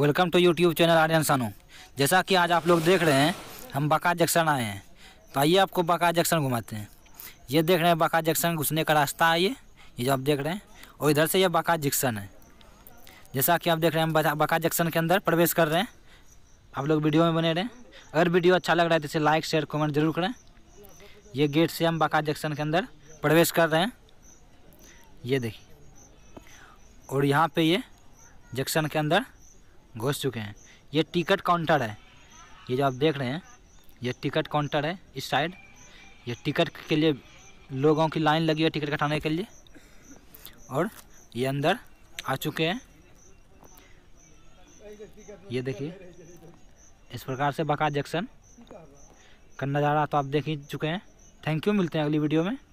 welcome to YouTube channel Aryan Sanu जैसा कि आज आप लोग देख रहे हैं हम बका जंक्शन आए हैं तो आइए आपको बका जंक्शन घुमाते हैं ये देख रहे हैं बका जंक्शन घुसने का रास्ता है ये ये जो आप देख रहे हैं और इधर से ये बका जंक्शन है जैसा कि आप देख रहे हैं हम बका जंक्शन के अंदर प्रवेश कर रहे हैं आप लोग वीडियो में बने रहें अगर वीडियो अच्छा लग रहा है तो इसे लाइक शेयर कमेंट जरूर करें ये गेट से हम बका जंक्शन के अंदर प्रवेश कर रहे हैं ये देखिए और यहाँ पर ये जंक्शन के अंदर घुस चुके हैं ये टिकट काउंटर है ये जो आप देख रहे हैं ये टिकट काउंटर है इस साइड ये टिकट के लिए लोगों की लाइन लगी है टिकट कटाने के लिए और ये अंदर आ चुके हैं ये देखिए इस प्रकार से बका जैक्सन का नज़ारा तो आप देख ही चुके हैं थैंक यू मिलते हैं अगली वीडियो में